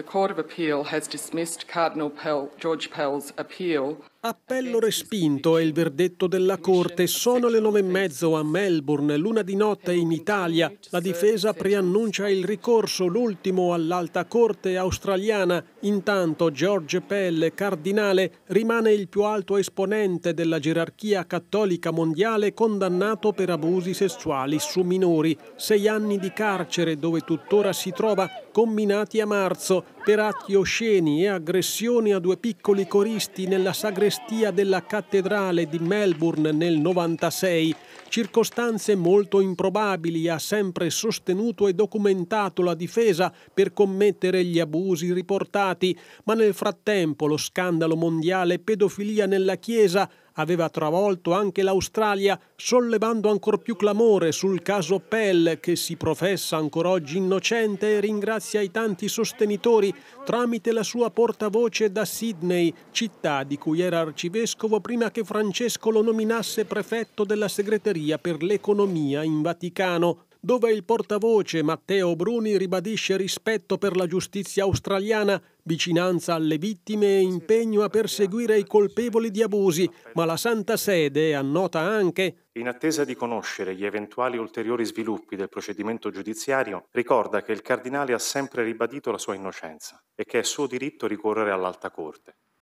the Court of Appeal has dismissed Cardinal Pell, George Pell's appeal Appello respinto è il verdetto della Corte. Sono le nove e mezzo a Melbourne, l'una di notte in Italia. La difesa preannuncia il ricorso, l'ultimo all'alta Corte australiana. Intanto George Pell, cardinale, rimane il più alto esponente della gerarchia cattolica mondiale condannato per abusi sessuali su minori. Sei anni di carcere dove tuttora si trova, combinati a marzo, per atti osceni e aggressioni a due piccoli coristi nella sagrestia della cattedrale di Melbourne nel 96, circostanze molto improbabili, ha sempre sostenuto e documentato la difesa per commettere gli abusi riportati, ma nel frattempo lo scandalo mondiale pedofilia nella Chiesa aveva travolto anche l'Australia, sollevando ancor più clamore sul caso Pell, che si professa ancora oggi innocente e ringrazia i tanti sostenitori tramite la sua portavoce da Sydney, città di cui era arcivescovo prima che Francesco lo nominasse prefetto della segreteria per l'economia in Vaticano dove il portavoce Matteo Bruni ribadisce rispetto per la giustizia australiana, vicinanza alle vittime e impegno a perseguire i colpevoli di abusi, ma la Santa Sede annota anche in attesa di conoscere gli eventuali ulteriori sviluppi del procedimento giudiziario, ricorda che il Cardinale ha sempre ribadito la sua innocenza e che è suo diritto ricorrere all'Alta Corte.